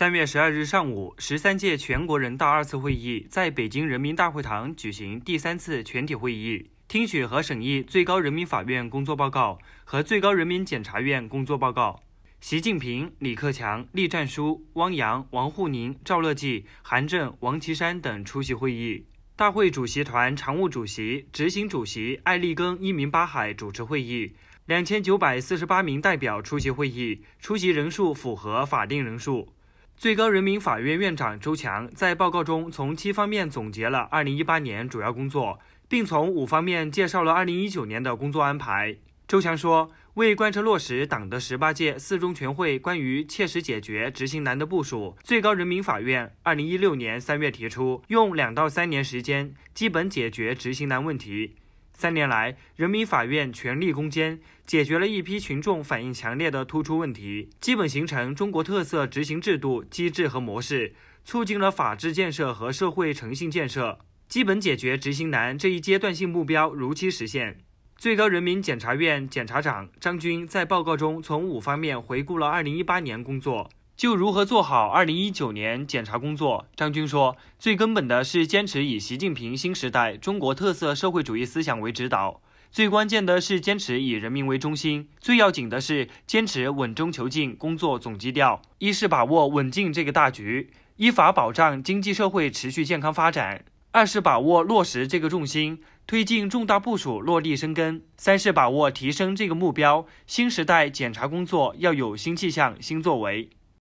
三月十二日上午，十三届全国人大二次会议在北京人民大会堂举行第三次全体会议，听取和审议最高人民法院工作报告和最高人民检察院工作报告。习近平、李克强、栗战书、汪洋、王沪宁、赵乐际、韩正、王岐山等出席会议。大会主席团常务主席、执行主席艾力更·依明巴海主持会议。两千九百四十八名代表出席会议，出席人数符合法定人数。最高人民法院院长周强在报告中从七方面总结了2018年主要工作，并从五方面介绍了2019年的工作安排。周强说，为贯彻落实党的十八届四中全会关于切实解决执行难的部署，最高人民法院2016年3月提出，用两到三年时间基本解决执行难问题。三年来，人民法院全力攻坚，解决了一批群众反映强烈的突出问题，基本形成中国特色执行制度、机制和模式，促进了法治建设和社会诚信建设，基本解决执行难这一阶段性目标如期实现。最高人民检察院检察长张军在报告中从五方面回顾了二零一八年工作。就如何做好二零一九年检查工作，张军说，最根本的是坚持以习近平新时代中国特色社会主义思想为指导，最关键的是坚持以人民为中心，最要紧的是坚持稳中求进工作总基调。一是把握稳进这个大局，依法保障经济社会持续健康发展；二是把握落实这个重心，推进重大部署落地生根；三是把握提升这个目标，新时代检察工作要有新气象、新作为。